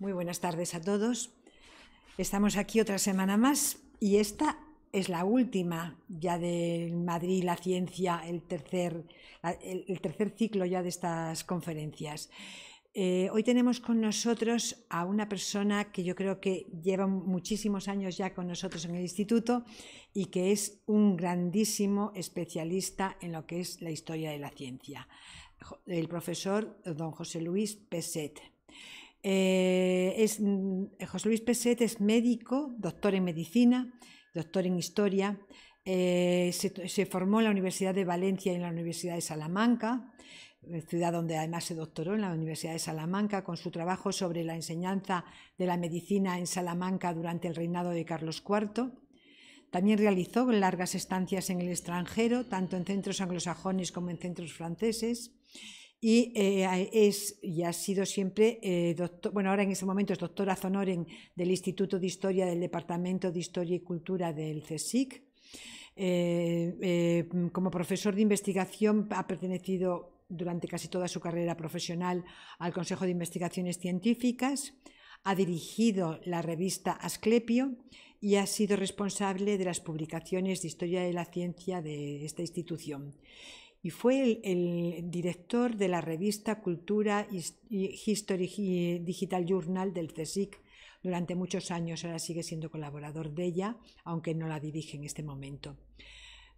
Muy buenas tardes a todos. Estamos aquí otra semana más y esta es la última ya de Madrid la ciencia, el tercer, el tercer ciclo ya de estas conferencias. Eh, hoy tenemos con nosotros a una persona que yo creo que lleva muchísimos años ya con nosotros en el instituto y que es un grandísimo especialista en lo que es la historia de la ciencia, el profesor don José Luis Peset. Eh, mm, José Luis Peset es médico, doctor en medicina, doctor en historia. Eh, se, se, formó en la Universidad de Valencia y en la Universidad de Salamanca, eh, ciudad donde además se doctoró en la Universidad de Salamanca, con su trabajo sobre la enseñanza de la medicina en Salamanca durante el reinado de Carlos IV. También realizó largas estancias en el extranjero, tanto en centros anglosajones como en centros franceses y eh, es y ha sido siempre eh, doctor, bueno, ahora en ese momento es doctora Zonoren del Instituto de Historia del Departamento de Historia y Cultura del CSIC. Eh, como profesor de investigación ha pertenecido durante casi toda su carrera profesional al Consejo de Investigaciones Científicas, ha dirigido la revista Asclepio y ha sido responsable de las publicaciones de historia de la ciencia de esta institución y fue el, director de la revista Cultura History Digital Journal del CSIC durante muchos años. Ahora sigue siendo colaborador de ella, aunque no la dirige en este momento.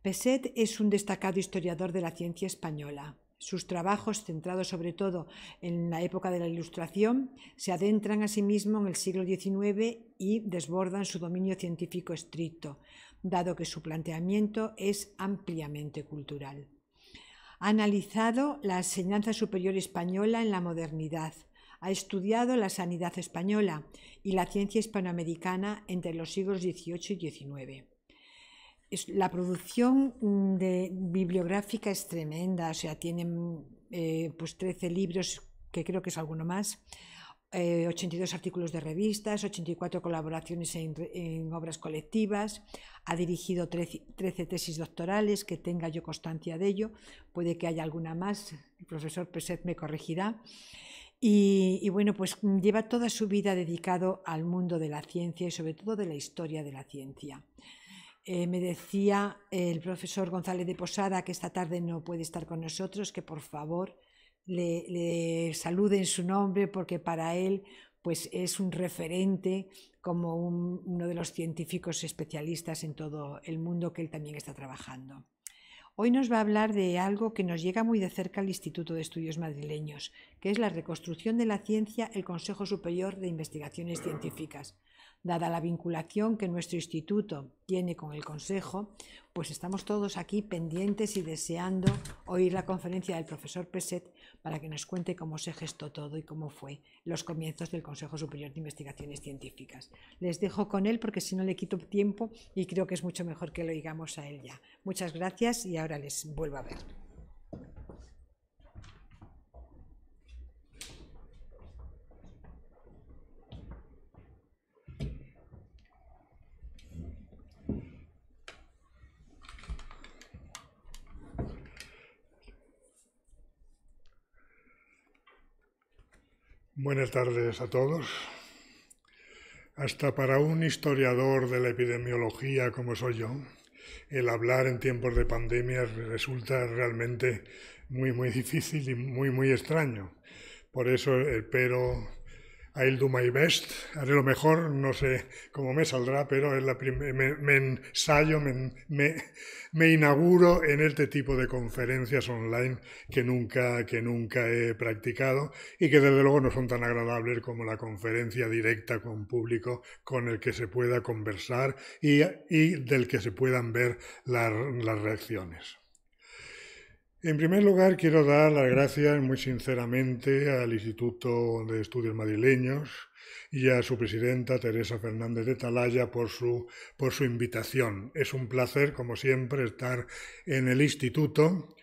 Peset es un destacado historiador de la ciencia española. Sus trabajos, centrados sobre todo en la época de la Ilustración, se adentran a sí en el siglo XIX y desbordan su dominio científico estricto, dado que su planteamiento es ampliamente cultural. Ha analizado la enseñanza superior española en la modernidad. Ha estudiado la sanidad española y la ciencia hispanoamericana entre los siglos XVIII y XIX. La producción mm, bibliográfica es tremenda, o sea, tienen eh, pues 13 libros, que creo que es alguno más. 82 eh, artículos de revistas, 84 colaboraciones en, obras colectivas, ha dirigido 13, tesis doctorales, que tenga yo constancia de ello, puede que haya alguna más, el profesor Peset me corregirá. Y, bueno, pues lleva toda su vida dedicado al mundo de la ciencia y sobre todo de la historia de la ciencia. Eh, me decía el profesor González de Posada que esta tarde no puede estar con nosotros, que por favor le, salude en su nombre porque para él pues, es un referente como uno de los científicos especialistas en todo el mundo que él también está trabajando. Hoy nos va a hablar de algo que nos llega muy de cerca al Instituto de Estudios Madrileños, que es la reconstrucción de la ciencia, el Consejo Superior de Investigaciones Científicas dada la vinculación que nuestro instituto tiene con el Consejo, pues estamos todos aquí pendientes y deseando oír la conferencia del profesor Peset para que nos cuente cómo se gestó todo y cómo fue los comienzos del Consejo Superior de Investigaciones Científicas. Les dejo con él porque si no le quito tiempo y creo que es mucho mejor que lo digamos a él ya. Muchas gracias y ahora les vuelvo a ver. Buenas tardes a todos. Hasta para un historiador de la epidemiología como soy yo, el hablar en tiempos de pandemia resulta realmente muy, muy difícil y muy, muy extraño. Por eso el pero I'll do my best, haré lo mejor, no sé cómo me saldrá, pero me, ensayo, me, inauguro en este tipo de conferencias online que nunca, he practicado y que desde luego no son tan agradables como la conferencia directa con público con el que se pueda conversar y, del que se puedan ver las reacciones. En primer lugar, quiero dar las gracias muy sinceramente al Instituto de Estudios Madrileños y a su presidenta Teresa Fernández de Talaya por su, invitación. Es un placer, como siempre, estar en el instituto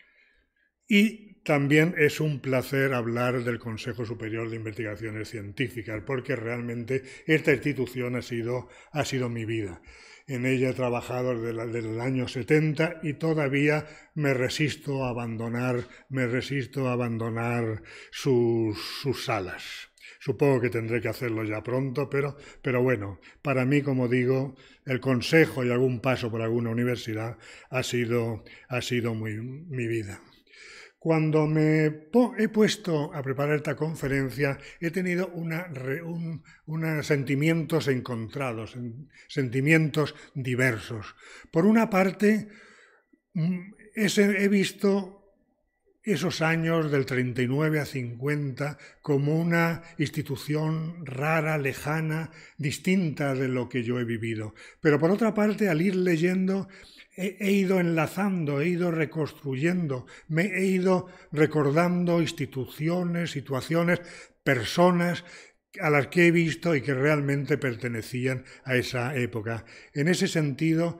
y también es un placer hablar del Consejo Superior de Investigaciones Científicas, porque realmente esta institución ha sido mi vida. En ella he trabajado desde, el año 70 y todavía me resisto a abandonar, me resisto a abandonar sus, sus salas. Supongo que tendré que hacerlo ya pronto, pero, pero bueno, para mí, como digo, el consejo y algún paso por alguna universidad ha sido, ha sido muy, mi vida. Cuando me he puesto a preparar esta conferencia, he tenido una, unos sentimientos encontrados, sentimientos diversos. Por una parte, mm, he visto esos años del 39 a 50 como una institución rara, lejana, distinta de lo que yo he vivido. Pero por otra parte, al ir leyendo he, ido enlazando, he ido reconstruyendo, me he ido recordando instituciones, situaciones, personas a las que he visto y que realmente pertenecían a esa época. En ese sentido,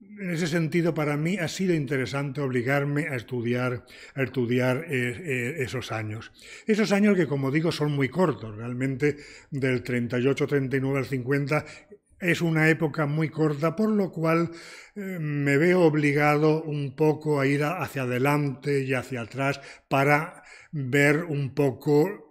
en ese sentido, para mí ha sido interesante obligarme a estudiar, a estudiar eh, eh, esos años. Esos años que, como digo, son muy cortos. Realmente, del 38-39 al 50 es una época muy corta, por lo cual eh, me veo obligado un poco a ir hacia adelante y hacia atrás para ver un poco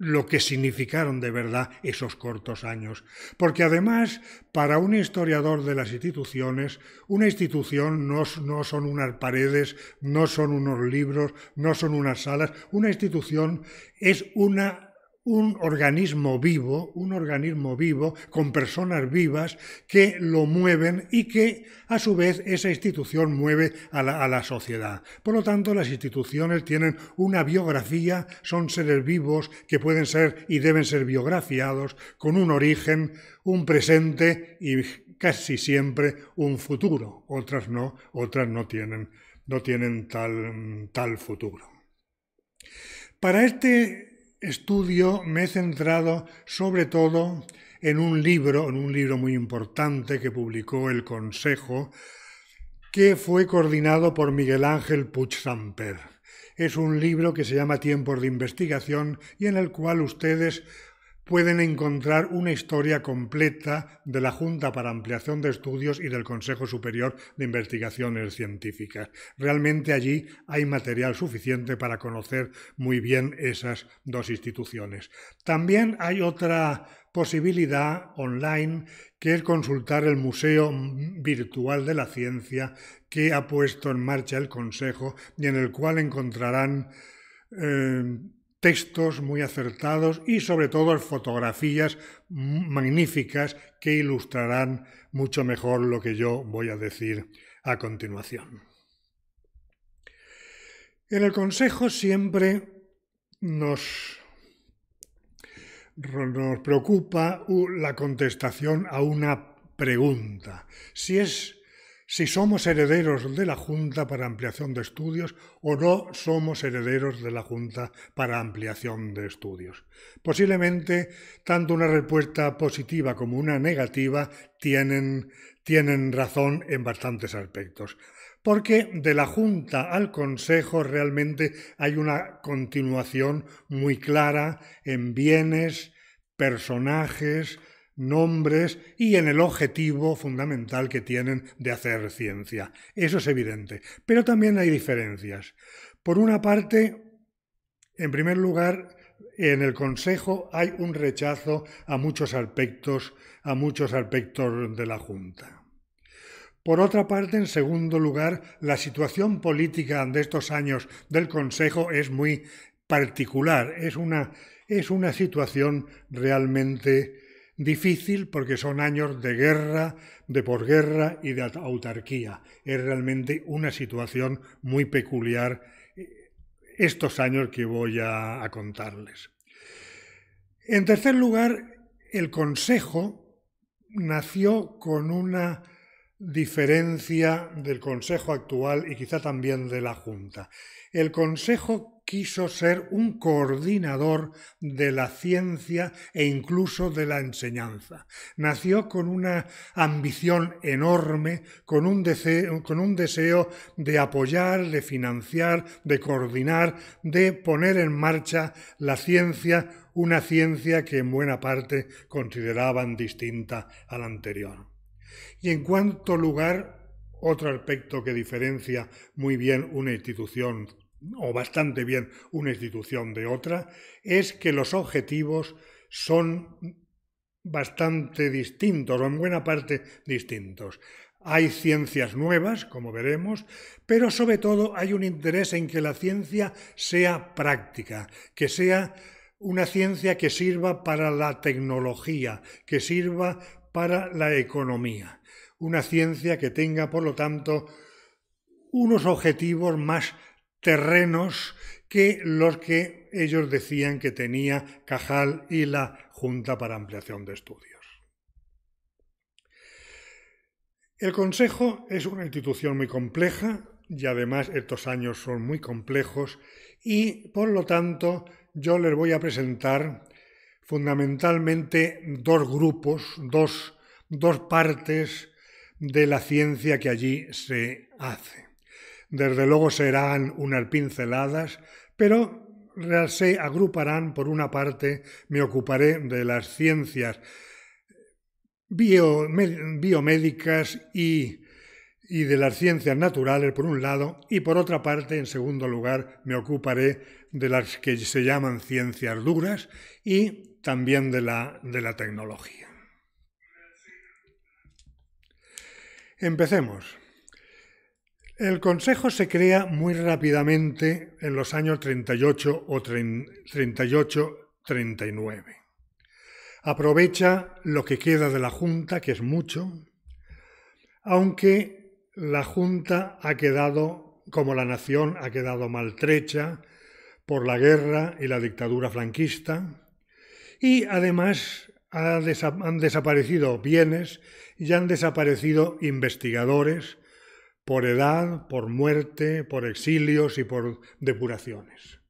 lo que significaron de verdad esos cortos años. Porque además, para un historiador de las instituciones, una institución no, no, son unas paredes, no son unos libros, no son unas salas, una institución es una un organismo vivo, un organismo vivo con personas vivas que lo mueven y que a su vez esa institución mueve a la, a la sociedad. Por lo tanto, las instituciones tienen una biografía, son seres vivos que pueden ser y deben ser biografiados con un origen, un presente y casi siempre un futuro. Otras no, otras no tienen, no tienen tal, tal futuro. Para este estudio me he centrado sobre todo en un libro, en un libro muy importante que publicó el Consejo, que fue coordinado por Miguel Ángel puxamper Es un libro que se llama Tiempos de Investigación y en el cual ustedes pueden encontrar una historia completa de la Junta para Ampliación de Estudios y del Consejo Superior de Investigaciones Científicas. Realmente allí hay material suficiente para conocer muy bien esas dos instituciones. También hay otra posibilidad online que es consultar el Museo Virtual de la Ciencia que ha puesto en marcha el Consejo y en el cual encontrarán eh, textos muy acertados y sobre todo fotografías magníficas que ilustrarán mucho mejor lo que yo voy a decir a continuación. En el Consejo siempre nos, nos preocupa la contestación a una pregunta. Si es si somos herederos de la Junta para ampliación de estudios o no somos herederos de la Junta para ampliación de estudios. Posiblemente tanto una respuesta positiva como una negativa tienen, tienen razón en bastantes aspectos porque de la Junta al Consejo realmente hay una continuación muy clara en bienes, personajes, nombres y en el objetivo fundamental que tienen de hacer ciencia. Eso es evidente. Pero también hay diferencias. Por una parte, en primer lugar, en el Consejo hay un rechazo a muchos aspectos, a muchos aspectos de la Junta. Por otra parte, en segundo lugar, la situación política de estos años del Consejo es muy particular, es una, es una situación realmente Difícil porque son años de guerra, de posguerra y de autarquía. Es realmente una situación muy peculiar eh, estos años que voy a, contarles. En tercer lugar, el Consejo nació con una diferencia del Consejo actual y quizá también de la Junta. El Consejo quiso ser un coordinador de la ciencia e incluso de la enseñanza. Nació con una ambición enorme, con un, deseo, de apoyar, de financiar, de coordinar, de poner en marcha la ciencia, una ciencia que en buena parte consideraban distinta a la anterior. Y en cuanto lugar, otro aspecto que diferencia muy bien una institución o bastante bien una institución de otra, es que los objetivos son bastante distintos, o en buena parte distintos. Hay ciencias nuevas, como veremos, pero sobre todo hay un interés en que la ciencia sea práctica, que sea una ciencia que sirva para la tecnología, que sirva para la economía. Una ciencia que tenga, por lo tanto, unos objetivos más terrenos que los que ellos decían que tenía Cajal y la Junta para Ampliación de Estudios. El Consejo es una institución muy compleja y además estos años son muy complejos y por lo tanto yo les voy a presentar fundamentalmente dos grupos, dos, dos partes de la ciencia que allí se hace. Desde luego serán unas pinceladas, pero se agruparán, por una parte, me ocuparé de las ciencias biomédicas y, de las ciencias naturales, por un lado, y por otra parte, en segundo lugar, me ocuparé de las que se llaman ciencias duras y también de la, de la tecnología. Empecemos. El Consejo se crea muy rápidamente en los años 38 o 38-39. Aprovecha lo que queda de la Junta, que es mucho, aunque la Junta ha quedado, como la nación, ha quedado maltrecha por la guerra y la dictadura franquista, y además han desaparecido bienes y han desaparecido investigadores, por edad, por muerte, por exilios y por depuraciones.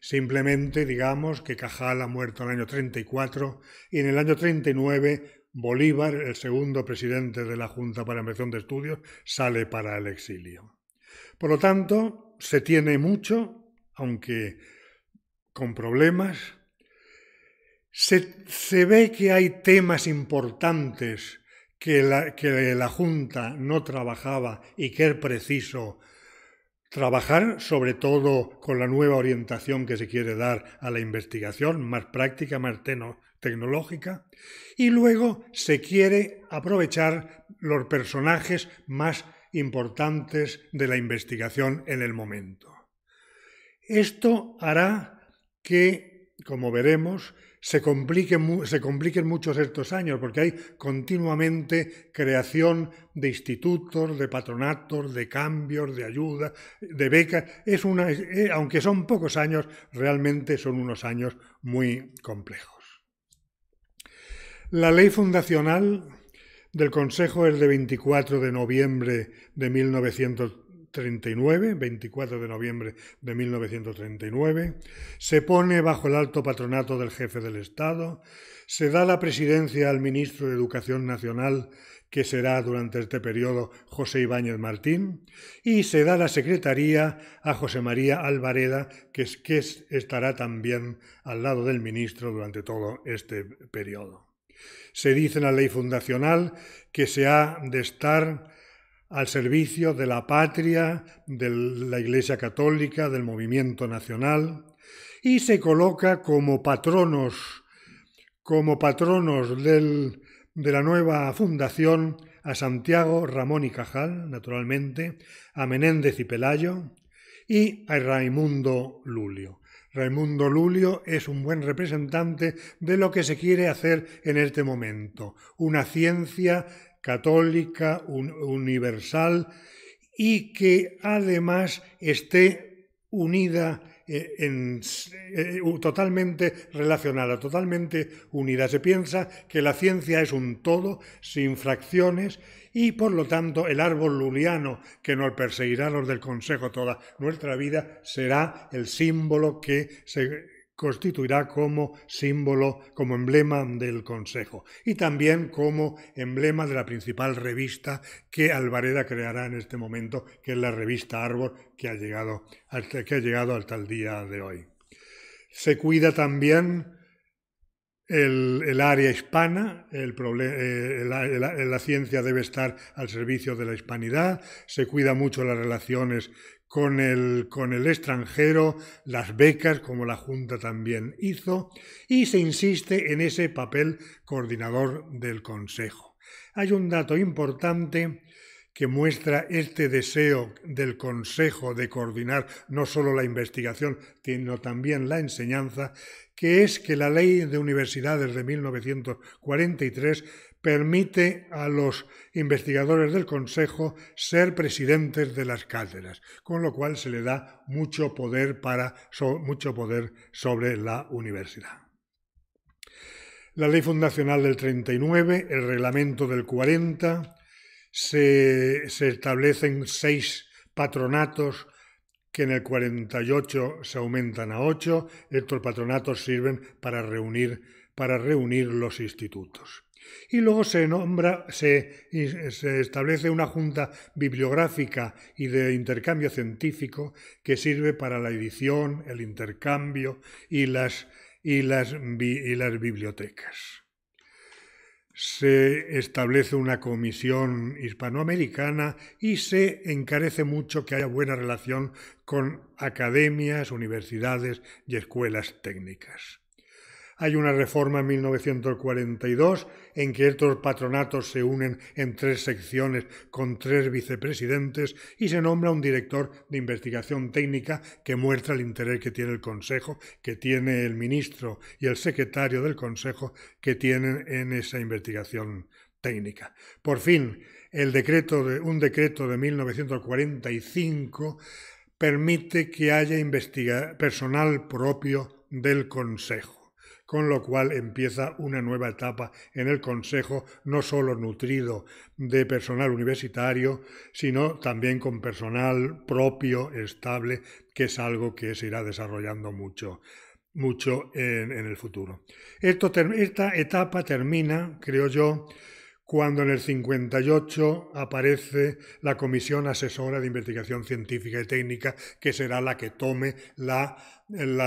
Simplemente digamos que Cajal ha muerto en el año 34 y en el año 39 Bolívar, el segundo presidente de la Junta para Inversión de Estudios, sale para el exilio. Por lo tanto, se tiene mucho, aunque con problemas. Se, se ve que hay temas importantes que la, Junta no trabajaba y que es preciso trabajar sobre todo con la nueva orientación que se quiere dar a la investigación, más práctica, más tecnológica, y luego se quiere aprovechar los personajes más importantes de la investigación en el momento. Esto hará que, como veremos, se compliquen, se compliquen muchos estos años, porque hay continuamente creación de institutos, de patronatos, de cambios, de ayuda, de becas. Es una, eh, aunque son pocos años, realmente son unos años muy complejos. La ley fundacional del Consejo es de 24 de noviembre de 1930 39, 24 de noviembre de 1939, se pone bajo el alto patronato del jefe del Estado, se da la presidencia al ministro de Educación Nacional, que será durante este periodo José Ibáñez Martín, y se da la secretaría a José María Alvareda, que, es, que estará también al lado del ministro durante todo este periodo. Se dice en la ley fundacional que se ha de estar al servicio de la patria, de la Iglesia Católica, del movimiento nacional, y se coloca como patronos, como patronos del, de la nueva fundación a Santiago Ramón y Cajal, naturalmente, a Menéndez y Pelayo, y a Raimundo Lulio. Raimundo Lulio es un buen representante de lo que se quiere hacer en este momento, una ciencia católica, universal y que además esté unida eh, eh, totalmente relacionada, totalmente unida. Se piensa que la ciencia es un todo, sin fracciones, y por lo tanto el árbol luliano que nos perseguirá los del Consejo toda nuestra vida será el símbolo que se constituirá como símbolo, como emblema del Consejo y también como emblema de la principal revista que Alvareda creará en este momento, que es la revista Árbol que ha llegado hasta, que ha llegado el día de hoy. Se cuida también el, área hispana, eh, el la, ciencia debe estar al servicio de la hispanidad, se cuida mucho las relaciones con el, extranjero, las becas, como la Junta también hizo, y se insiste en ese papel coordinador del Consejo. Hay un dato importante que muestra este deseo del Consejo de coordinar no solo la investigación, sino también la enseñanza, que es que la ley de universidades de 1943 permite a los investigadores del Consejo ser presidentes de las cátedras, con lo cual se le da mucho poder, mucho poder sobre la universidad. La ley fundacional del 39, el reglamento del 40, se, establecen seis patronatos que en el 48 se aumentan a ocho. estos patronatos sirven para para reunir los institutos. Y luego se nombra, se, establece una junta bibliográfica y de intercambio científico que sirve para la edición, el intercambio y las, y las, y las bibliotecas. Se establece una comisión hispanoamericana y se encarece mucho que haya buena relación con academias, universidades y escuelas técnicas. Hay una reforma en 1942 en que estos patronatos se unen en tres secciones con tres vicepresidentes y se nombra un director de investigación técnica que muestra el interés que tiene el Consejo, que tiene el ministro y el secretario del Consejo que tienen en esa investigación técnica. Por fin, el un decreto de 1945 permite que haya personal propio del Consejo con lo cual empieza una nueva etapa en el Consejo, no solo nutrido de personal universitario, sino también con personal propio, estable, que es algo que se irá desarrollando mucho mucho en, el futuro. esta etapa termina, creo yo, cuando en el 58 aparece la Comisión Asesora de Investigación Científica y Técnica, que será la que tome la,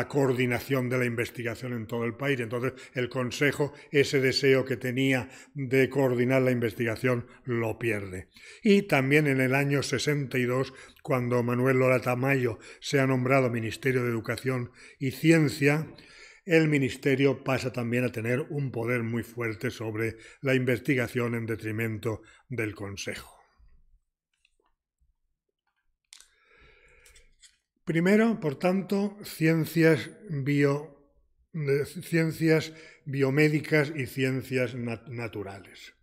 coordinación de la investigación en todo el país. Entonces, el Consejo, ese deseo que tenía de coordinar la investigación, lo pierde. Y también en el año 62, cuando Manuel Lora se ha nombrado Ministerio de Educación y Ciencia, el Ministerio pasa también a tener un poder muy fuerte sobre la investigación en detrimento del Consejo. Primero, por tanto, ciencias, eh, ciencias biomédicas y ciencias naturales.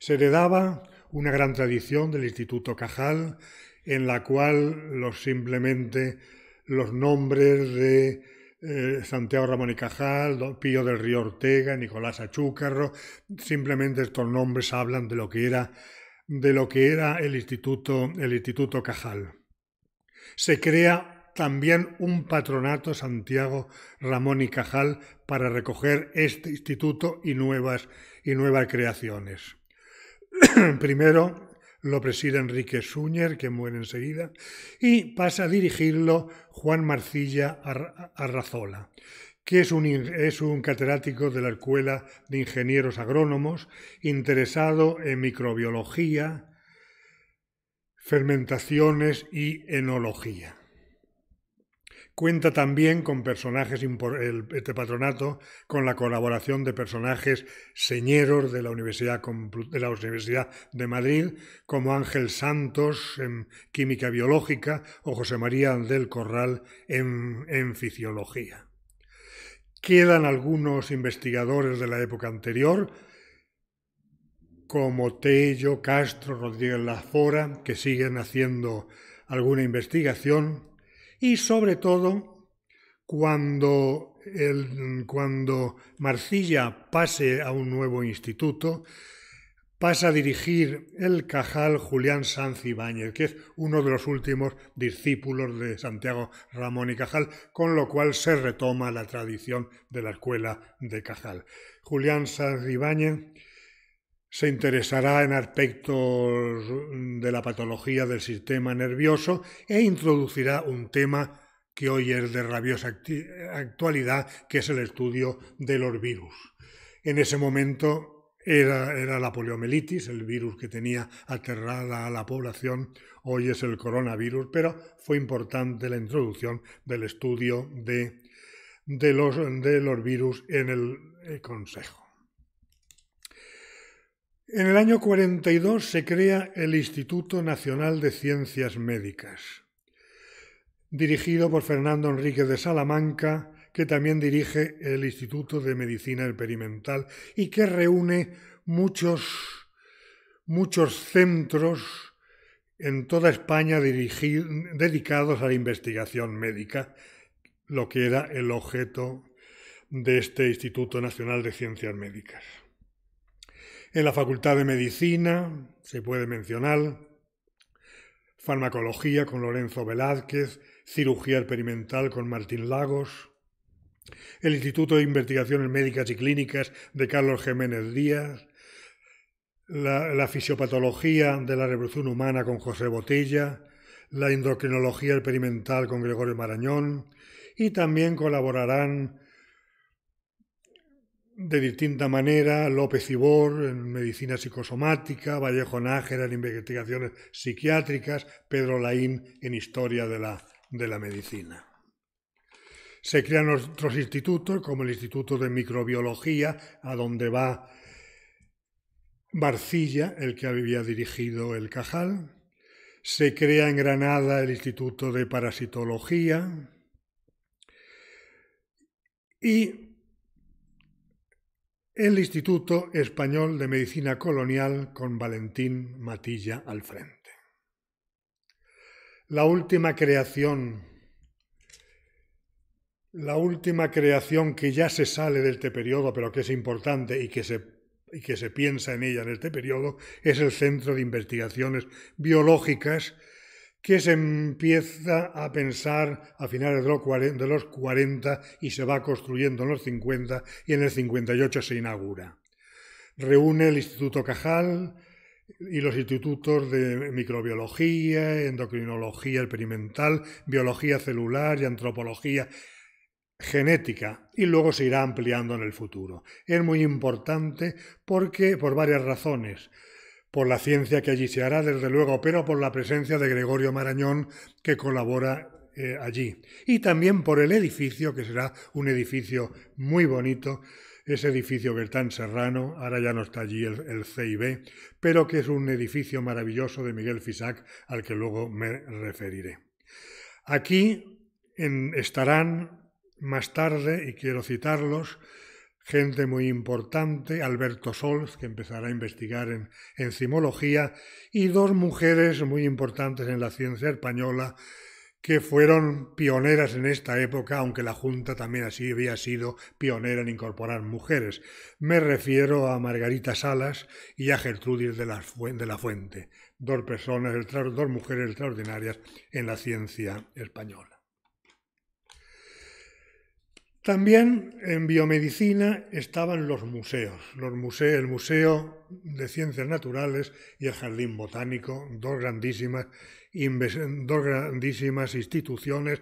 Se heredaba una gran tradición del Instituto Cajal en la cual los simplemente los nombres de eh, Santiago Ramón y Cajal, Pío del Río Ortega, Nicolás Achúcarro, simplemente estos nombres hablan de lo que era, de lo que era el, instituto, el Instituto Cajal. Se crea también un patronato Santiago Ramón y Cajal para recoger este instituto y nuevas, y nuevas creaciones. Primero, lo preside Enrique Suñer, que muere enseguida, y pasa a dirigirlo Juan Marcilla Arrazola, que es un, es un catedrático de la Escuela de Ingenieros Agrónomos, interesado en microbiología, fermentaciones y enología. Cuenta también con personajes, este patronato, con la colaboración de personajes señeros de la Universidad, de la Universidad de Madrid, como Ángel Santos en Química Biológica o José María del Corral en, en Fisiología. Quedan algunos investigadores de la época anterior, como Tello, Castro, Rodríguez Lafora, que siguen haciendo alguna investigación y sobre todo cuando, el, cuando Marcilla pase a un nuevo instituto, pasa a dirigir el Cajal Julián Sanz Ibáñez, que es uno de los últimos discípulos de Santiago Ramón y Cajal, con lo cual se retoma la tradición de la escuela de Cajal. Julián Sanz Ibáñez se interesará en aspectos de la patología del sistema nervioso e introducirá un tema que hoy es de rabiosa actualidad, que es el estudio de los virus. En ese momento era, la poliomielitis, el virus que tenía aterrada a la población, hoy es el coronavirus, pero fue importante la introducción del estudio de, de los virus en el eh, Consejo. En el año 42 se crea el Instituto Nacional de Ciencias Médicas, dirigido por Fernando Enríquez de Salamanca, que también dirige el Instituto de Medicina Experimental y que reúne muchos, muchos centros en toda España dedicados a la investigación médica, lo que era el objeto de este Instituto Nacional de Ciencias Médicas. En la Facultad de Medicina se puede mencionar farmacología con Lorenzo Velázquez, cirugía experimental con Martín Lagos, el Instituto de Investigaciones Médicas y Clínicas de Carlos Jiménez Díaz, la, fisiopatología de la Revolución humana con José Botella, la endocrinología experimental con Gregorio Marañón y también colaborarán de distinta manera López Ibor en medicina psicosomática, Vallejo Nájera en investigaciones psiquiátricas, Pedro Laín en historia de la, de la medicina. Se crean otros institutos, como el Instituto de Microbiología, a donde va Barcilla, el que había dirigido el Cajal. Se crea en Granada el Instituto de Parasitología. Y el Instituto Español de Medicina Colonial con Valentín Matilla al frente. La última creación, la última creación que ya se sale de este periodo, pero que es importante y que se, y que se piensa en ella en este periodo, es el Centro de Investigaciones Biológicas que se empieza a pensar a finales de los 40 y se va construyendo en los 50 y en el 58 se inaugura. Reúne el Instituto Cajal y los institutos de microbiología, endocrinología experimental, biología celular y antropología genética y luego se irá ampliando en el futuro. Es muy importante porque por varias razones por la ciencia que allí se hará, desde luego, pero por la presencia de Gregorio Marañón, que colabora eh, allí. Y también por el edificio, que será un edificio muy bonito, ese edificio Bertán Serrano, ahora ya no está allí el, CIB, pero que es un edificio maravilloso de Miguel Fisac, al que luego me referiré. Aquí estarán más tarde, y quiero citarlos, gente muy importante, Alberto Solz, que empezará a investigar en enzimología, y dos mujeres muy importantes en la ciencia española, que fueron pioneras en esta época, aunque la Junta también así había sido pionera en incorporar mujeres. Me refiero a Margarita Salas y a Gertrudis de la, Fuente, dos personas, dos mujeres extraordinarias en la ciencia española. También en biomedicina estaban los museos, los el Museo de Ciencias Naturales y el Jardín Botánico, dos grandísimas, instituciones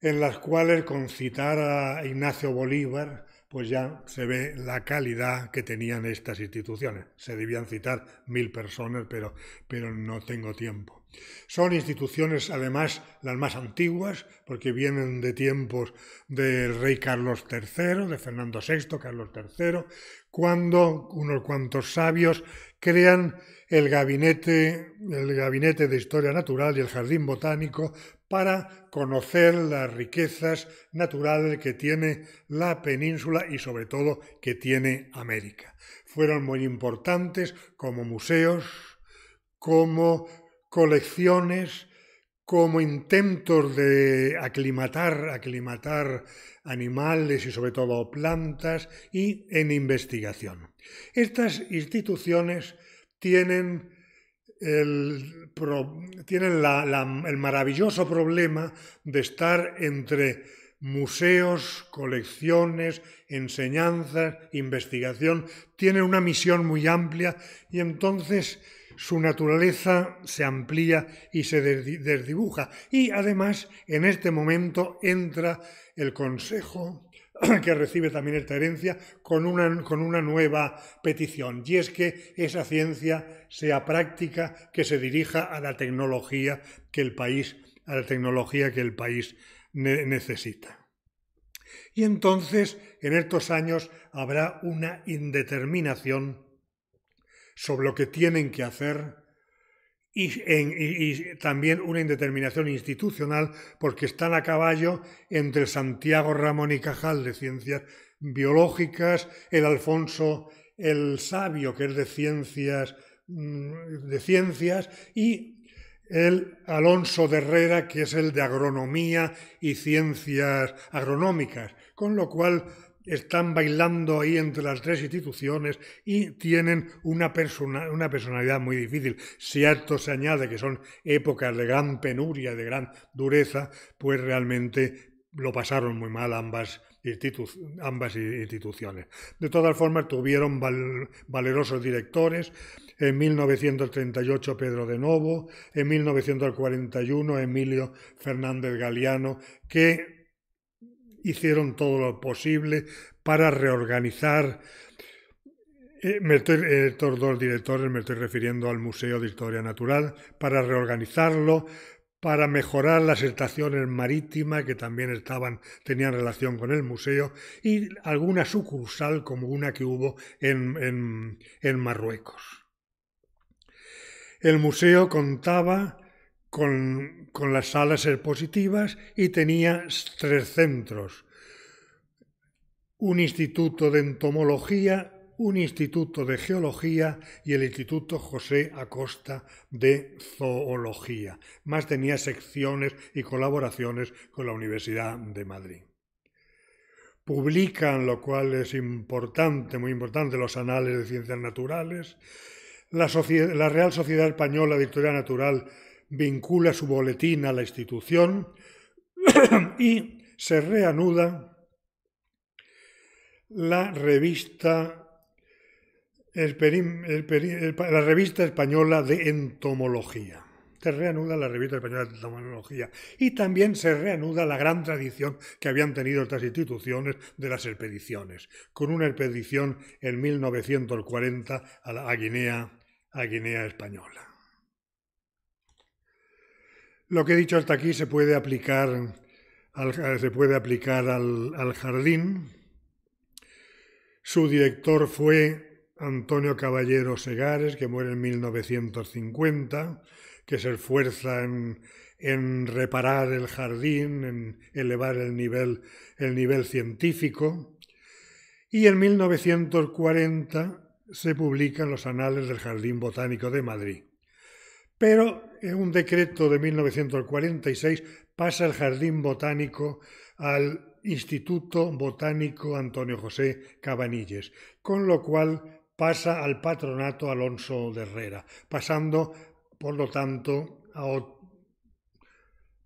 en las cuales citar a Ignacio Bolívar, pues ya se ve la calidad que tenían estas instituciones. Se debían citar mil personas, pero, no tengo tiempo. Son instituciones, además, las más antiguas, porque vienen de tiempos del rey Carlos III, de Fernando VI, Carlos III, cuando unos cuantos sabios crean el gabinete, el gabinete de Historia Natural y el Jardín Botánico para conocer las riquezas naturales que tiene la península y sobre todo que tiene América. Fueron muy importantes como museos, como colecciones, como intentos de aclimatar, aclimatar animales y sobre todo plantas y en investigación. Estas instituciones tienen el, tienen el maravilloso problema de estar entre museos, colecciones, enseñanzas, investigación, tienen una misión muy amplia y entonces su naturaleza se amplía y se desdibuja. Y además en este momento entra el Consejo que recibe también esta herencia con una, nueva petición, y es que esa ciencia sea práctica, que se dirija a la tecnología que el país, a la tecnología que el país necesita. Y entonces, en estos años, habrá una indeterminación sobre lo que tienen que hacer y, también una indeterminación institucional porque están a caballo entre Santiago Ramón y Cajal de ciencias biológicas, el Alfonso el Sabio que es de ciencias mm, de ciencias y el Alonso de Herrera que es el de agronomía y ciencias agronómicas, con lo cual están bailando ahí entre las tres instituciones y tienen una, una personalidad muy difícil. Si a esto se añade que son épocas de gran penuria, de gran dureza, pues realmente lo pasaron muy mal ambas, ambas instituciones. De todas formas, tuvieron valerosos directores. En 1938 Pedro de Novo, en 1941 Emilio Fernández Galeano, que hicieron todo lo posible para reorganizar. Eh, eh, estos dos directores, me estoy refiriendo al Museo de Historia Natural, para reorganizarlo, para mejorar las estaciones marítimas que también estaban, tenían relación con el museo y alguna sucursal como una que hubo en, en Marruecos. El museo contaba con, las salas expositivas y tenía tres centros. Un instituto de entomología, un instituto de geología y el Instituto José Acosta de Zoología. Más tenía secciones y colaboraciones con la Universidad de Madrid. Publican, lo cual es importante, muy importante, los anales de ciencias naturales. La, la Real Sociedad Española de Historia Natural vincula su boletín a la institución y se reanuda la revista, la revista española de entomología. Se reanuda la revista española de entomología y también se reanuda la gran tradición que habían tenido estas instituciones de las expediciones, con una expedición en 1940 a, la, a Guinea española. Lo que he dicho hasta aquí se puede aplicar al, eh, se puede aplicar al, jardín. Su director fue Antonio Caballero Segares, que muere en 1950, que se esfuerza en, reparar el jardín, en elevar el nivel, el nivel científico. Y en 1940 se publican los anales del Jardín Botánico de Madrid. Pero en un decreto de 1946 pasa el Jardín Botánico al Instituto Botánico Antonio José Cabanilles, con lo cual pasa al patronato Alonso de Herrera, pasando, por lo tanto, a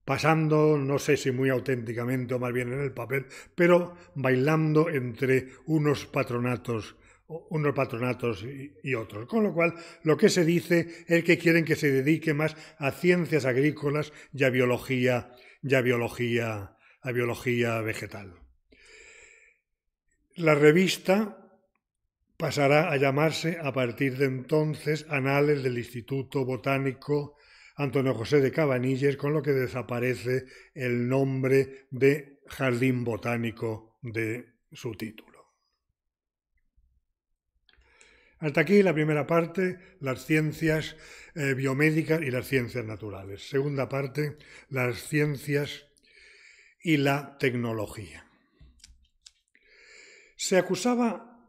pasando, no sé si muy auténticamente o más bien en el papel, pero bailando entre unos patronatos unos patronatos y, otros. Con lo cual, lo que se dice es que quieren que se dedique más a ciencias agrícolas y a biología, ya biología, a biología vegetal. La revista pasará a llamarse a partir de entonces Anales del Instituto Botánico Antonio José de Cabanilles, con lo que desaparece el nombre de Jardín Botánico de su título. Hasta aquí la primera parte, las ciencias eh, biomédicas y las ciencias naturales. Segunda parte, las ciencias y la tecnología. Se acusaba,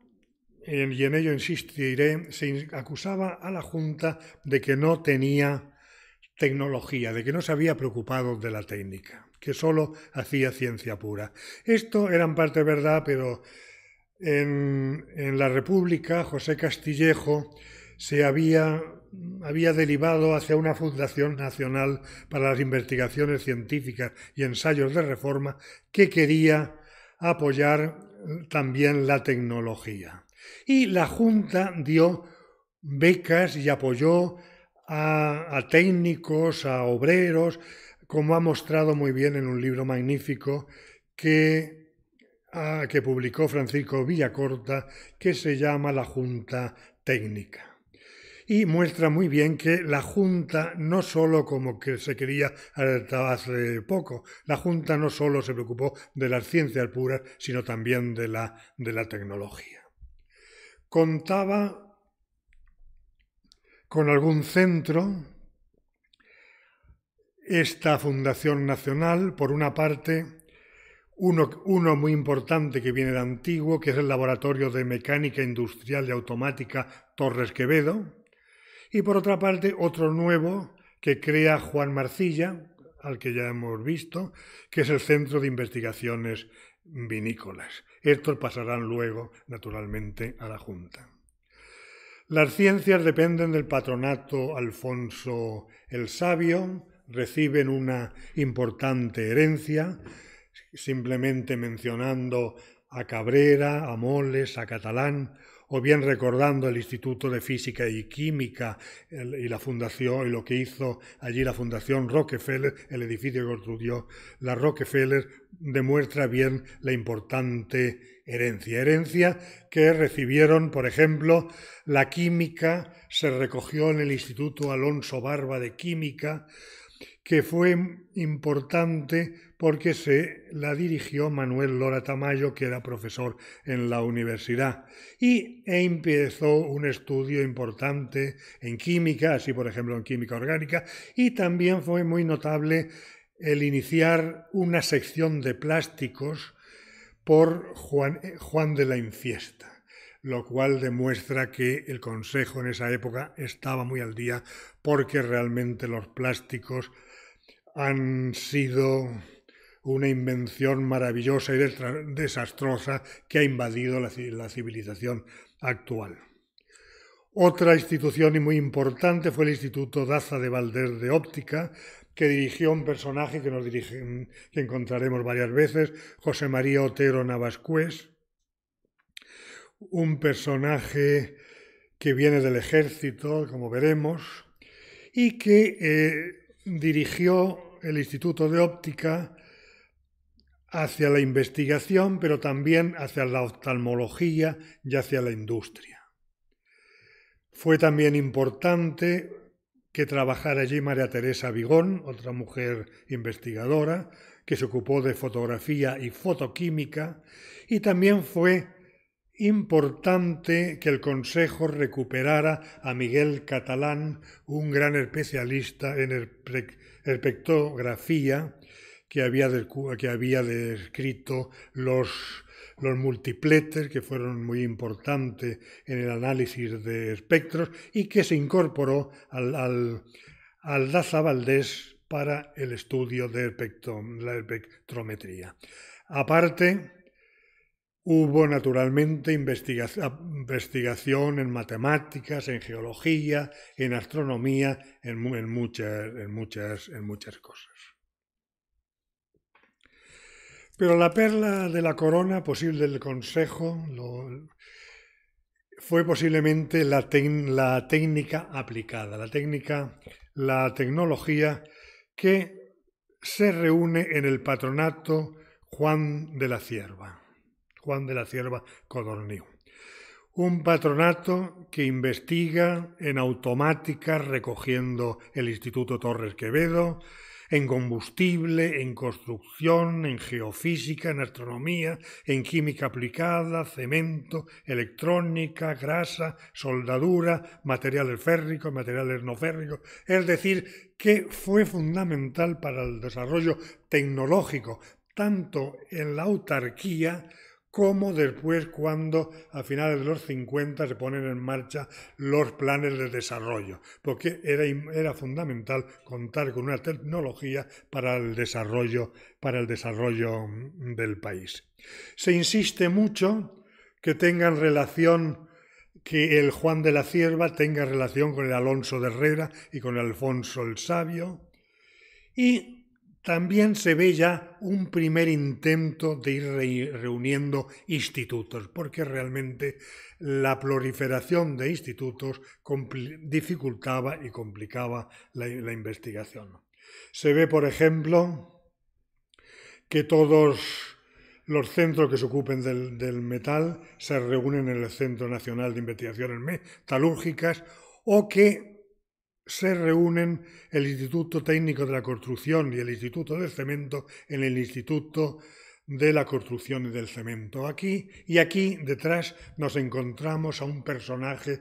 y en ello insistiré, se acusaba a la Junta de que no tenía tecnología, de que no se había preocupado de la técnica, que solo hacía ciencia pura. Esto era en parte verdad, pero en, la República, José Castillejo se había, había derivado hacia una Fundación Nacional para las Investigaciones Científicas y Ensayos de Reforma que quería apoyar eh, también la tecnología. Y la Junta dio becas y apoyó a, técnicos, a obreros, como ha mostrado muy bien en un libro magnífico que que publicó Francisco Villacorta, que se llama La Junta Técnica y muestra muy bien que la Junta no solo, como que se quería alertar hace poco, la Junta no solo se preocupó de las ciencias puras, sino también de la, de la tecnología. Contaba con algún centro esta Fundación Nacional, por una parte, uno, muy importante que viene de antiguo, que es el Laboratorio de Mecánica Industrial y Automática Torres Quevedo. Y por otra parte, otro nuevo que crea Juan Marcilla, al que ya hemos visto, que es el Centro de Investigaciones Vinícolas. Estos pasarán luego, naturalmente, a la Junta. Las ciencias dependen del patronato Alfonso el Sabio, reciben una importante herencia simplemente mencionando a Cabrera, a Moles, a Catalán, o bien recordando el Instituto de Física y Química y la fundación y lo que hizo allí la Fundación Rockefeller, el edificio que construyó la Rockefeller, demuestra bien la importante herencia. Herencia que recibieron, por ejemplo, la química, se recogió en el Instituto Alonso Barba de Química, que fue importante porque se la dirigió Manuel Lora Tamayo, que era profesor en la universidad, y e empezó un estudio importante en química, así por ejemplo en química orgánica, y también fue muy notable el iniciar una sección de plásticos por Juan, eh, Juan de la Infiesta lo cual demuestra que el Consejo en esa época estaba muy al día porque realmente los plásticos han sido una invención maravillosa y desastrosa que ha invadido la, civilización actual. Otra institución y muy importante fue el Instituto Daza de Valder de Óptica, que dirigió un personaje que nos que encontraremos varias veces, José María Otero Navascués, un personaje que viene del ejército, como veremos, y que eh, dirigió el Instituto de Óptica hacia la investigación, pero también hacia la oftalmología y hacia la industria. Fue también importante que trabajara allí María Teresa Vigón, otra mujer investigadora, que se ocupó de fotografía y fotoquímica, y también fue importante que el Consejo recuperara a Miguel Catalán, un gran especialista en el espectrografía que había, que había descrito los, los multipletes, que fueron muy importantes en el análisis de espectros, y que se incorporó al, al, Daza Valdés para el estudio de la espectrometría. Aparte, hubo naturalmente investigación, investigación en matemáticas, en geología, en astronomía, en, muchas, en, muchas, en muchas cosas. Pero la perla de la corona posible del Consejo fue posiblemente la, la técnica aplicada, la técnica, la tecnología que se reúne en el patronato Juan de la Cierva, Juan de la Cierva Codorniu un patronato que investiga en automática recogiendo el Instituto Torres Quevedo, en combustible, en construcción, en geofísica, en astronomía, en química aplicada, cemento, electrónica, grasa, soldadura, materiales férricos, materiales no férricos. Es decir, que fue fundamental para el desarrollo tecnológico, tanto en la autarquía como después cuando a finales de los 50 se ponen en marcha los planes de desarrollo, porque era, fundamental contar con una tecnología para el desarrollo, para el desarrollo mm, del país. Se insiste mucho que tengan relación que el Juan de la Cierva tenga relación con el Alonso de Herrera y con Alfonso el Sabio y también se ve ya un primer intento de ir reuniendo institutos, porque realmente la proliferación de institutos dificultaba y complicaba la, investigación. Se ve, por ejemplo, que todos los centros que se ocupen del, metal se reúnen en el Centro Nacional de Investigaciones Metalúrgicas o que se reúnen el Instituto Técnico de la Construcción y el Instituto del Cemento en el Instituto de la Construcción y del Cemento. Aquí y aquí detrás nos encontramos a un personaje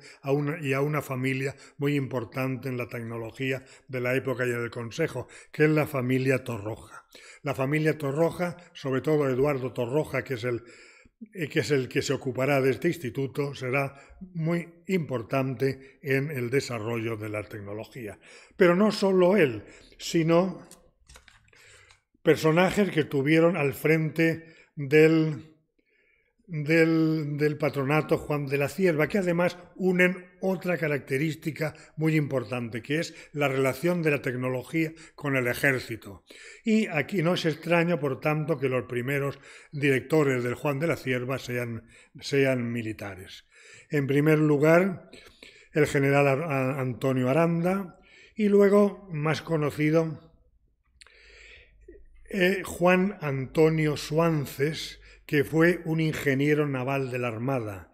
y a una familia muy importante en la tecnología de la época y del Consejo, que es la familia Torroja. La familia Torroja, sobre todo Eduardo Torroja, que es el que es el que se ocupará de este instituto, será muy importante en el desarrollo de la tecnología. Pero no solo él, sino personajes que tuvieron al frente del del, patronato Juan de la Cierva, que además unen otra característica muy importante, que es la relación de la tecnología con el ejército. Y aquí no es extraño, por tanto, que los primeros directores del Juan de la Cierva sean, militares. En primer lugar, el general Antonio Aranda y luego, más conocido, eh, Juan Antonio Suances, que fue un ingeniero naval de la Armada,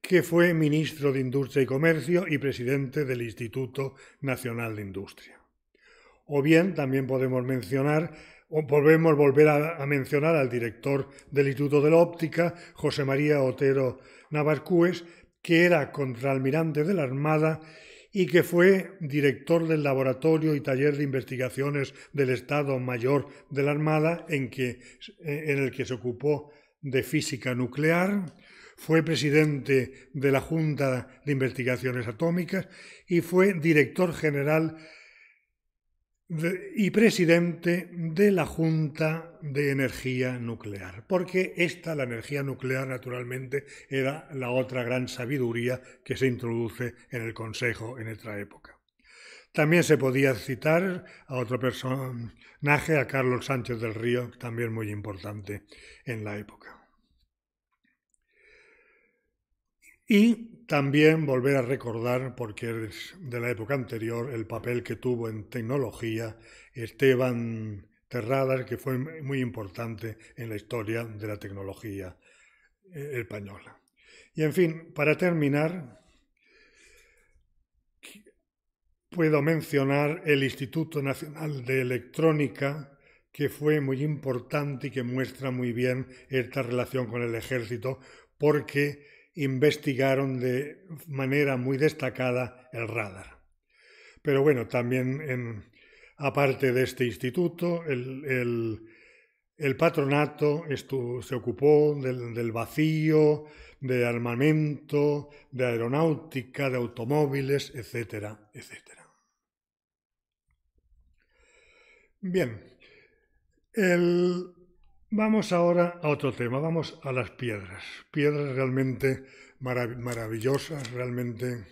que fue ministro de Industria y Comercio y presidente del Instituto Nacional de Industria. O bien también podemos mencionar o podemos volver a, mencionar al director del Instituto de la Óptica, José María Otero Navarcúes, que era contraalmirante de la Armada y que fue director del Laboratorio y Taller de Investigaciones del Estado Mayor de la Armada, en el que se ocupó de Física Nuclear, fue presidente de la Junta de Investigaciones Atómicas y fue director general y presidente de la Junta de Energía Nuclear, porque esta, la energía nuclear, naturalmente, era la otra gran sabiduría que se introduce en el Consejo en esta época. También se podía citar a otro personaje, a Carlos Sánchez del Río, también muy importante en la época. Y también volver a recordar, porque es de la época anterior, el papel que tuvo en tecnología Esteban Terradas, que fue muy importante en la historia de la tecnología eh, española. Y en fin, para terminar, Puedo mencionar el Instituto Nacional de Electrónica, que fue muy importante y que muestra muy bien esta relación con el ejército, porque investigaron de manera muy destacada el radar. Pero bueno, también aparte de este instituto, el, patronato se ocupó del, del vacío, de armamento, de aeronáutica, de automóviles, etcétera, etcétera. Bien, vamos ahora a otro tema, vamos a las piedras. Piedras realmente maravillosas, realmente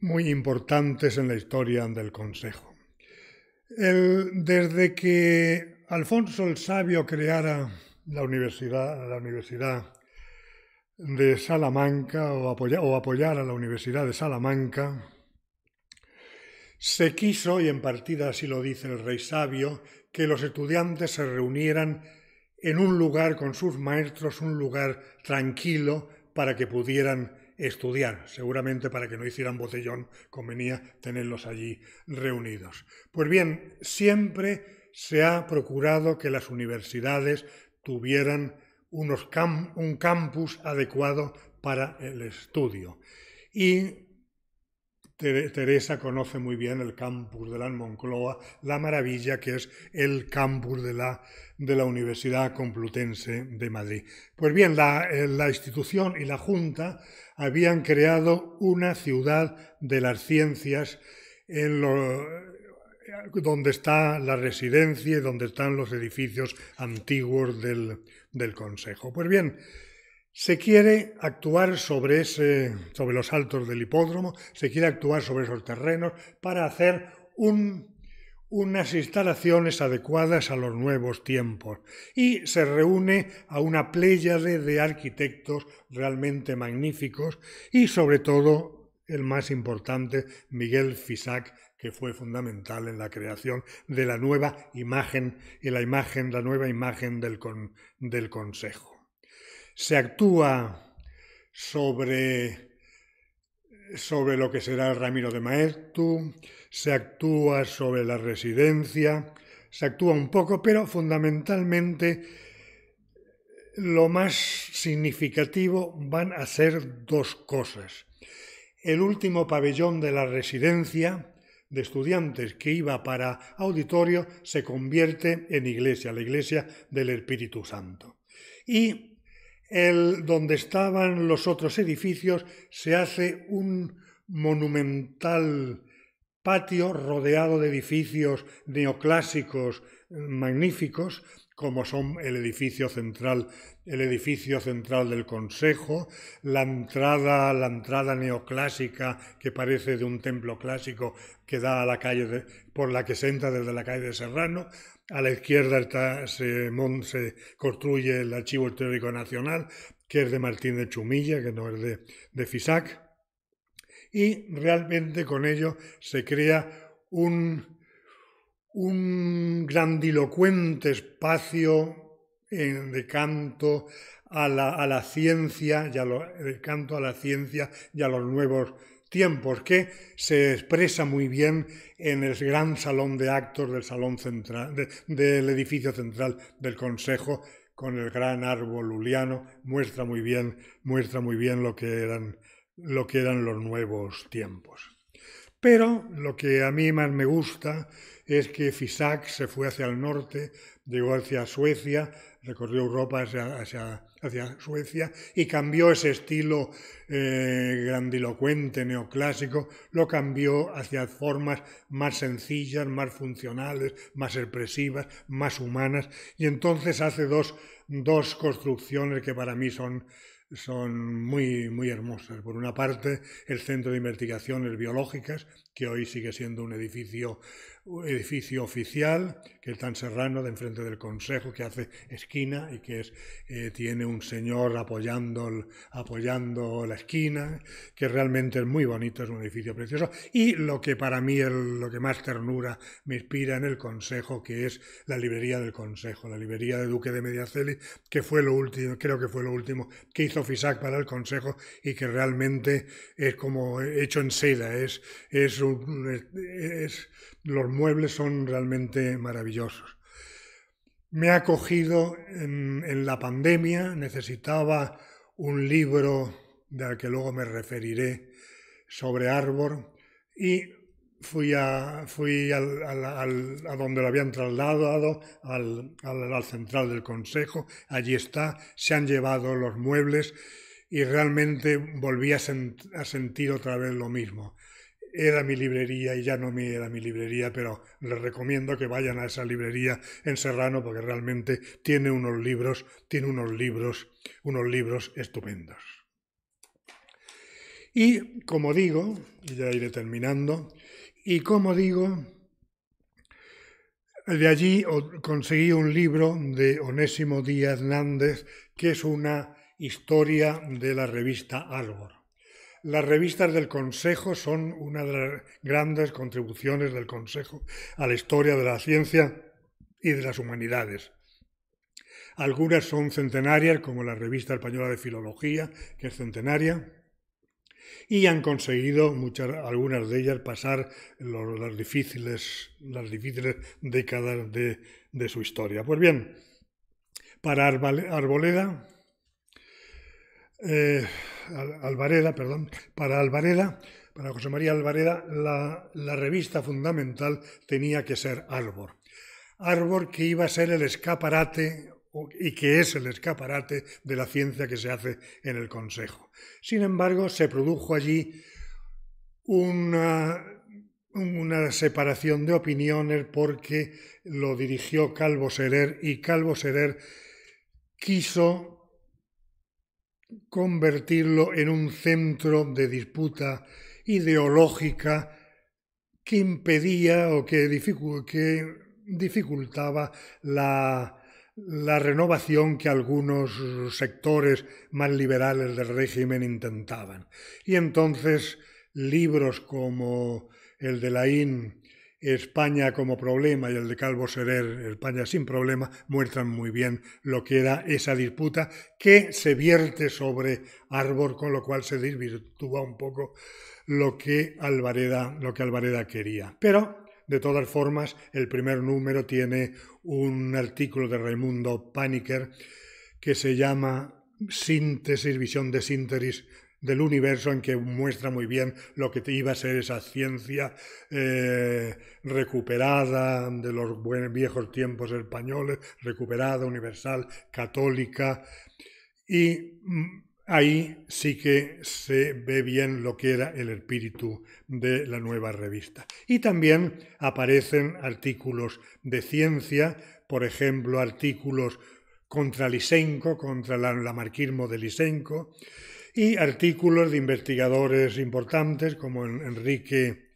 muy importantes en la historia del Consejo. desde que Alfonso el Sabio creara la universidad, la universidad de Salamanca o, apoyar apoyara a la Universidad de Salamanca, se quiso, y en partida así lo dice el rey sabio, que los estudiantes se reunieran en un lugar con sus maestros, un lugar tranquilo para que pudieran estudiar. Seguramente para que no hicieran botellón convenía tenerlos allí reunidos. Pues bien, siempre se ha procurado que las universidades tuvieran un campus adecuado para el estudio. Y Teresa conoce muy bien el campus de la Moncloa, la maravilla que es el campus de la, de la Universidad Complutense de Madrid. Pues bien, la, eh, institución y la Junta habían creado una ciudad de las ciencias en donde está la residencia y donde están los edificios antiguos del, del Consejo. Pues bien, se quiere actuar sobre, sobre los altos del hipódromo, se quiere actuar sobre esos terrenos para hacer unas instalaciones adecuadas a los nuevos tiempos y se reúne a una pléyade de arquitectos realmente magníficos y sobre todo el más importante, Miguel Fisac, que fue fundamental en la creación de la nueva imagen y la imagen, la nueva imagen del Consejo se actúa sobre, sobre lo que será el Ramiro de Maestu, se actúa sobre la residencia, se actúa un poco, pero fundamentalmente lo más significativo van a ser dos cosas. El último pabellón de la residencia de estudiantes que iba para auditorio se convierte en iglesia, la iglesia del Espíritu Santo. Y el, donde estaban los otros edificios se hace un monumental patio rodeado de edificios neoclásicos magníficos como son el edificio central, el edificio central del Consejo, la entrada, la entrada neoclásica que parece de un templo clásico que da a la calle por la que se entra desde la calle de Serrano. A la izquierda se, construye el Archivo Histórico Nacional, que es de Martín de Chumilla, que no es de Fisac. Y realmente con ello se crea un, un grandilocuente espacio eh, de canto a la, ciencia, y a canto a la ciencia y a los nuevos tiempos, que se expresa muy bien en el gran salón de actos del salón central, del edificio central del Consejo, con el gran árbol uliano, muestra muy bien, muestra muy bien lo que eran, lo que eran los nuevos tiempos. Pero lo que a mí más me gusta es que Fisac se fue hacia el norte, llegó hacia Suecia, recorrió Europa hacia, Suecia y cambió ese estilo eh, grandilocuente, neoclásico, lo cambió hacia formas más sencillas, más funcionales, más expresivas, más humanas. Y entonces hace dos, dos construcciones que para mí son son muy, muy hermosas. Por una parte, el Centro de Investigaciones Biológicas, que hoy sigue siendo un edificio edificio oficial, que es tan serrano, de enfrente del Consejo, que hace esquina y que es, eh, tiene un señor apoyando, apoyando la esquina, que realmente es muy bonito, es un edificio precioso. Y lo que para mí lo que más ternura me inspira en el Consejo, que es la librería del Consejo, la librería de Duque de Mediaceli, que fue lo último, creo que fue lo último que hizo FISAC para el Consejo y que realmente es como hecho en seda, es, es, es los muebles son realmente maravillosos. Me ha acogido en, la pandemia, necesitaba un libro del que luego me referiré sobre Arbor y fui a, donde lo habían trasladado, al, central del Consejo, allí está, se han llevado los muebles y realmente volví a sentir otra vez lo mismo era mi librería y ya no me era mi librería, pero les recomiendo que vayan a esa librería en Serrano porque realmente tiene unos libros, tiene unos libros, unos libros estupendos. Y como digo, ya iré terminando, y como digo, de allí conseguí un libro de Onésimo Díaz Hernández que es una historia de la revista Árbol las revistas del Consejo son una de las grandes contribuciones del Consejo a la historia de la ciencia y de las humanidades. Algunas son centenarias, como la revista española de filología, que es centenaria, y han conseguido muchas, algunas de ellas pasar las, difíciles, las difíciles décadas de su historia. Pues bien, para Arboleda, eh, perdón, para Alvareda, para José María Alvareda, la, revista fundamental tenía que ser Arbor. Arbor que iba a ser el escaparate y que es el escaparate de la ciencia que se hace en el Consejo. Sin embargo, se produjo allí una, una separación de opiniones porque lo dirigió Calvo Serer y Calvo Serer quiso convertirlo en un centro de disputa ideológica que impedía o que, dificultaba la, la renovación que algunos sectores más liberales del régimen intentaban. Y entonces libros como el de Laín, España como problema y el de Calvo Serer, España sin problema, muestran muy bien lo que era esa disputa que se vierte sobre árbol, con lo cual se desvirtúa un poco lo que Alvareda, lo que Alvareda quería. Pero, de todas formas, el primer número tiene un artículo de Raimundo Paniker que se llama Síntesis, visión de síntesis del universo en que muestra muy bien lo que iba a ser esa ciencia eh, recuperada de los viejos tiempos españoles, recuperada, universal, católica. Y mm, ahí sí que se ve bien lo que era el espíritu de la nueva revista. Y también aparecen artículos de ciencia, por ejemplo, artículos contra Lisenko, contra el la, lamarquismo de Lisenko, y artículos de investigadores importantes como Enrique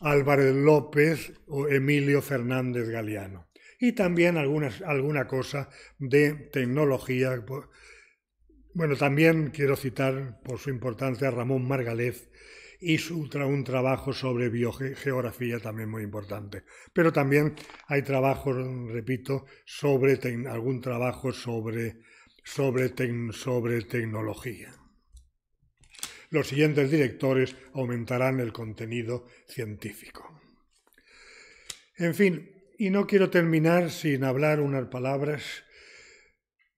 Álvarez López o Emilio Fernández Galeano. Y también alguna cosa de tecnología. Bueno, también quiero citar por su importancia a Ramón Margalef y su un trabajo sobre biogeografía también muy importante. Pero también hay trabajos, repito, sobre algún trabajo sobre tecnología los siguientes directores aumentarán el contenido científico. En fin, y no quiero terminar sin hablar unas palabras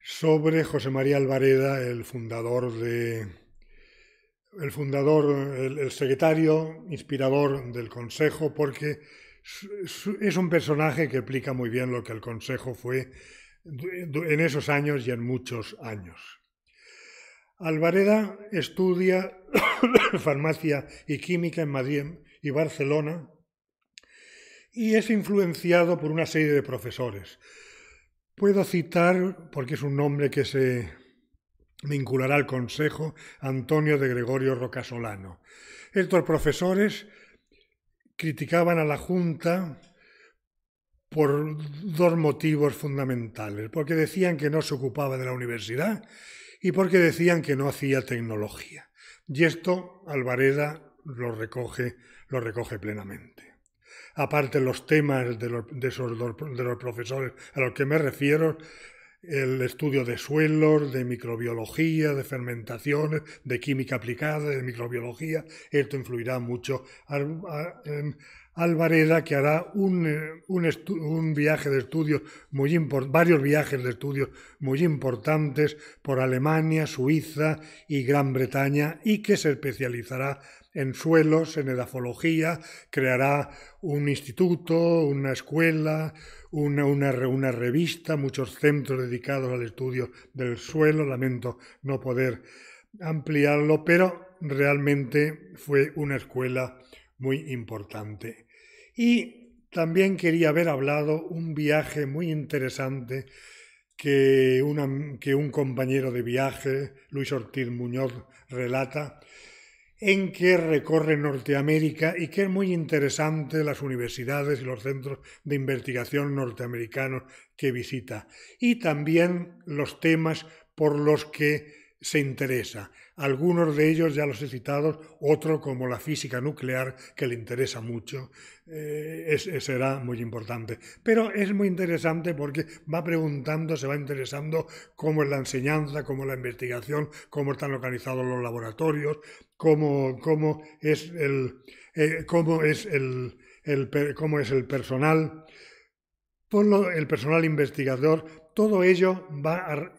sobre José María Alvareda, el fundador el secretario inspirador del Consejo, porque es un personaje que explica muy bien lo que el Consejo fue en esos años y en muchos años. Alvareda estudia farmacia y química en Madrid y Barcelona y es influenciado por una serie de profesores. Puedo citar, porque es un nombre que se vinculará al Consejo, Antonio de Gregorio Rocasolano. Estos profesores criticaban a la Junta por dos motivos fundamentales, porque decían que no se ocupaba de la universidad y porque decían que no hacía tecnología. Y esto Alvareda lo recoge, lo recoge plenamente. Aparte los temas de los, de, los profesores a los que me refiero, el estudio de suelos, de microbiología, de fermentaciones, de química aplicada, de microbiología, esto influirá mucho. en, Alvareda, que hará un, eh, viaje de estudios varios viajes de estudios muy importantes por Alemania, Suiza y Gran Bretaña, y que se especializará en suelos, en edafología, creará un instituto, una escuela, una revista, muchos centros dedicados al estudio del suelo. Lamento no poder ampliarlo, pero realmente fue una escuela muy importante. Y también quería haber hablado un viaje muy interesante que, que un compañero de viaje, Luis Ortiz Muñoz, relata, en que recorre Norteamérica y que es muy interesante las universidades y los centros de investigación norteamericanos que visita y también los temas por los que se interesa. Algunos de ellos ya los he citado, otro como la física nuclear, que le interesa mucho, eh, eh, será muy importante. Pero es muy interesante porque va preguntando, se va interesando cómo es la enseñanza, cómo es la investigación, cómo están organizados los laboratorios, cómo, cómo es el, eh, cómo es el, cómo es el personal, todo el personal investigador, todo ello va a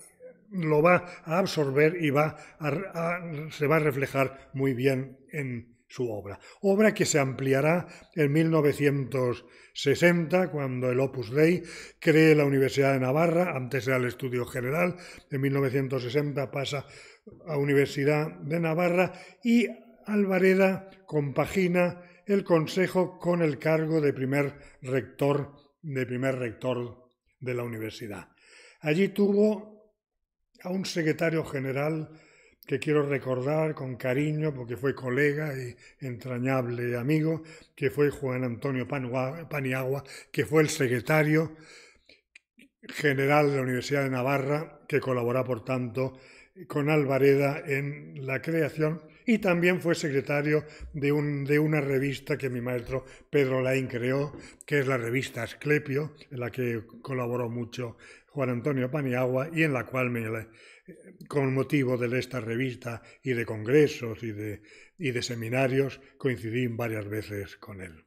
lo va a absorber y va se va a reflejar muy bien en su obra. Obra que se ampliará en 1960, cuando el Opus Dei cree la Universidad de Navarra, antes era el Estudio General, en 1960 pasa a Universidad de Navarra y Alvareda compagina el Consejo con el cargo de primer rector, de primer rector de la universidad. Allí tuvo a un secretario general que quiero recordar con cariño porque fue colega y entrañable amigo, que fue Juan Antonio Paniagua, que fue el secretario general de la Universidad de Navarra, que colabora por tanto, con Alvareda en la creación y también fue secretario de, una revista que mi maestro Pedro Lain creó, que es la revista Asclepio, en la que colaboró mucho Juan Antonio Paniagua y en la cual me, eh, con motivo de esta revista y de congresos y de, seminarios coincidí varias veces con él.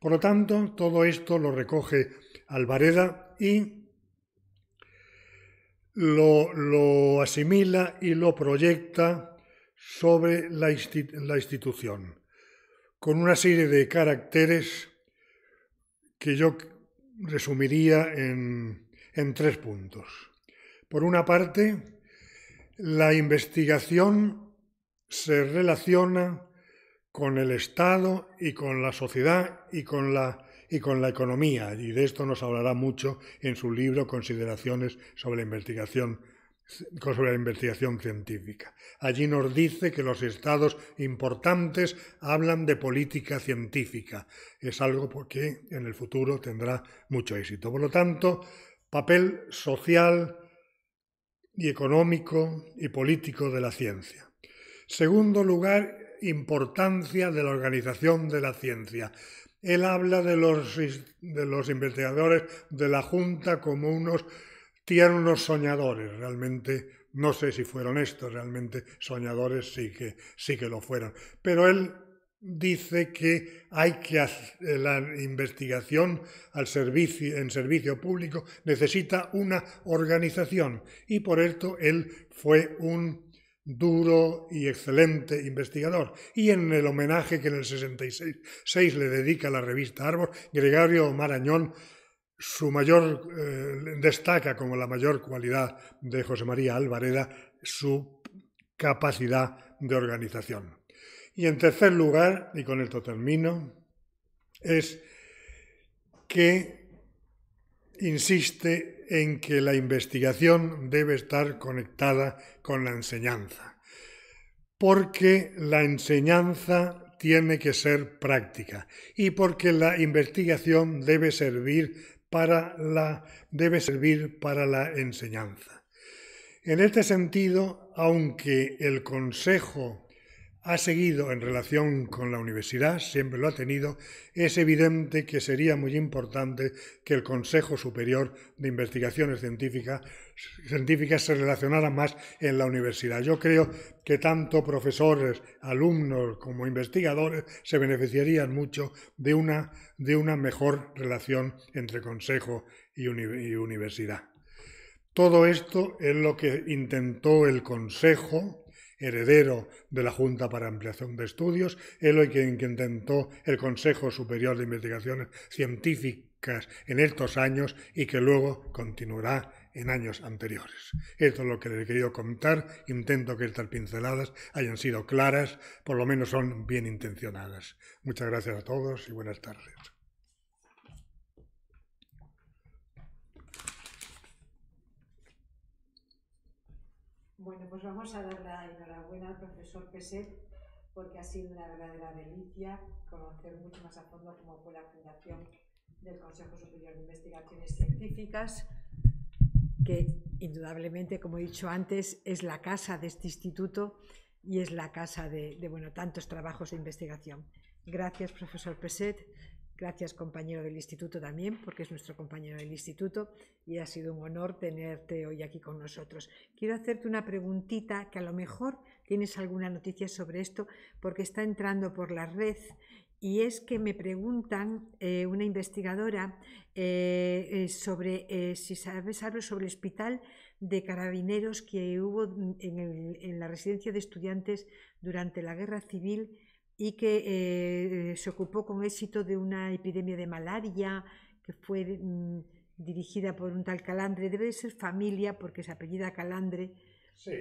Por lo tanto, todo esto lo recoge Alvareda y lo asimila y lo proyecta sobre la, institución, con una serie de caracteres que yo resumiría en, tres puntos. Por una parte, la investigación se relaciona con el Estado y con la sociedad y con la, y con la economía. Y de esto nos hablará mucho en su libro Consideraciones sobre la investigación sobre la investigación científica. Allí nos dice que los estados importantes hablan de política científica. Es algo que en el futuro tendrá mucho éxito. Por lo tanto, papel social y económico y político de la ciencia. Segundo lugar, importancia de la organización de la ciencia. Él habla de los, de los investigadores de la Junta como unos unos soñadores, realmente, no sé si fueron estos, realmente soñadores sí que, sí que lo fueron. Pero él dice que hay que hacer eh, la investigación al servicio, en servicio público necesita una organización y por esto él fue un duro y excelente investigador. Y en el homenaje que en el 66 le dedica la revista Árbol, Gregario Marañón su mayor eh, destaca como la mayor cualidad de José María Alvareda su capacidad de organización. Y en tercer lugar, y con esto termino, es que insiste en que la investigación debe estar conectada con la enseñanza, porque la enseñanza tiene que ser práctica y porque la investigación debe servir para la, debe servir para la enseñanza. En este sentido, aunque el consejo ha seguido en relación con la universidad, siempre lo ha tenido, es evidente que sería muy importante que el Consejo Superior de Investigaciones Científicas, se relacionara más en la universidad. Yo creo que tanto profesores, alumnos como investigadores se beneficiarían mucho de una, de una mejor relación entre Consejo y universidad. Todo esto es lo que intentó el Consejo, heredero de la Junta para Ampliación de Estudios, él hoy intentó el Consejo Superior de Investigaciones Científicas en estos años y que luego continuará en años anteriores. Esto es lo que les he querido contar. Intento que estas pinceladas hayan sido claras, por lo menos son bien intencionadas. Muchas gracias a todos y buenas tardes. Bueno, pues vamos a dar la enhorabuena al profesor Peset porque ha sido una verdadera delicia conocer mucho más a fondo cómo fue la fundación del Consejo Superior de Investigaciones Científicas, que indudablemente, como he dicho antes, es la casa de este instituto y es la casa de, bueno, tantos trabajos de investigación. Gracias, profesor Peset. Gracias, compañero del instituto, también, porque es nuestro compañero del instituto y ha sido un honor tenerte hoy aquí con nosotros. Quiero hacerte una preguntita que a lo mejor tienes alguna noticia sobre esto, porque está entrando por la red y es que me preguntan eh, una investigadora eh, eh, sobre si sabes algo sobre el hospital de carabineros que hubo en la residencia de estudiantes durante la guerra civil y que eh, se ocupó con éxito de una epidemia de malaria que fue mm, dirigida por un tal Calandre. Debe ser familia porque se apellida Calandre. Sí,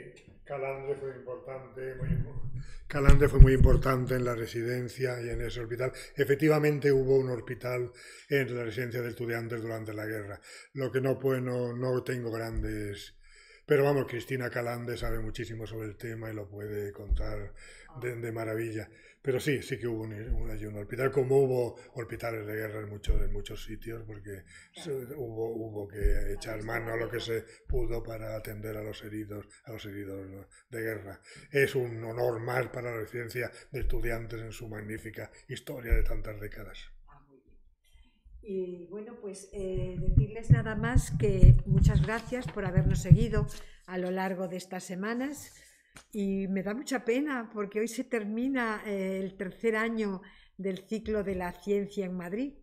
Calandre fue importante, muy, Calandre fue muy importante en la residencia y en ese hospital. Efectivamente hubo un hospital en la residencia de estudiantes durante la guerra, lo que no, pues, no, tengo grandes... Pero vamos, Cristina Calandre sabe muchísimo sobre el tema y lo puede contar de maravilla. Pero sí, sí que hubo un, un, hospital, como hubo hospitales de guerra en muchos, muchos sitios, porque hubo, que echar mano a lo que se pudo para atender a los heridos, a los heridos de guerra. Es un honor más para la residencia de estudiantes en su magnífica historia de tantas décadas. Ah, y bueno, pues eh, decirles nada más que muchas gracias por habernos seguido a lo largo de estas semanas. Y me da mucha pena porque hoy se termina eh, el tercer año del ciclo de la ciencia en Madrid,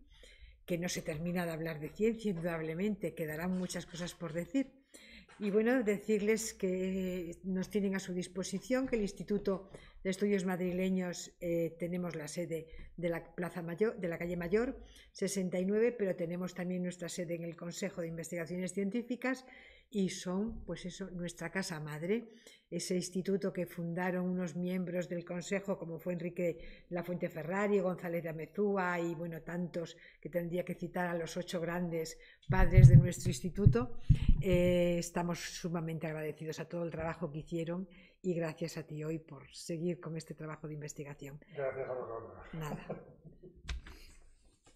que no se termina de hablar de ciencia, indudablemente, quedarán muchas cosas por decir. Y bueno, decirles que nos tienen a su disposición, que el Instituto de Estudios Madrileños eh, tenemos la sede de la, Plaza Mayor, de la calle Mayor 69, pero tenemos también nuestra sede en el Consejo de Investigaciones Científicas y son, pues eso, nuestra casa madre, ese instituto que fundaron unos miembros del Consejo, como fue Enrique Lafuente Ferrari, González de Amezúa y bueno, tantos que tendría que citar a los ocho grandes padres de nuestro instituto. Eh, estamos sumamente agradecidos a todo el trabajo que hicieron y gracias a ti hoy por seguir con este trabajo de investigación. Gracias a vosotros. Nada.